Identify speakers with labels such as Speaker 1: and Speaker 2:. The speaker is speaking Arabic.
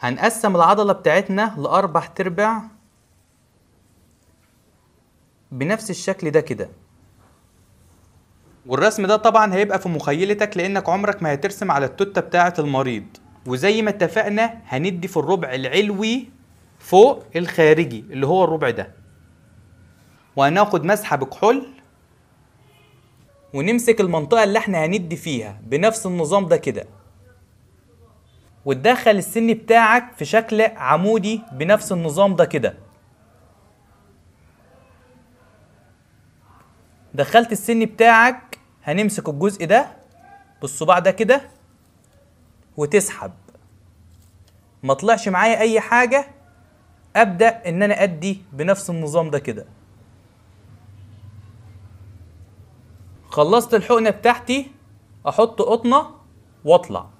Speaker 1: هنقسم العضلة بتاعتنا لأربع تربع بنفس الشكل ده كده والرسم ده طبعا هيبقى في مخيلتك لانك عمرك ما هترسم على التوتة بتاعة المريض وزي ما اتفقنا هندي في الربع العلوي فوق الخارجي اللي هو الربع ده وهناخد مسحة بكحول ونمسك المنطقة اللي احنا هندي فيها بنفس النظام ده كده وتدخل السن بتاعك في شكل عمودي بنفس النظام ده كده دخلت السن بتاعك هنمسك الجزء ده بالصباع ده كده وتسحب ما طلعش معايا اي حاجه ابدا ان انا ادي بنفس النظام ده كده خلصت الحقنه بتاعتي
Speaker 2: احط قطنه واطلع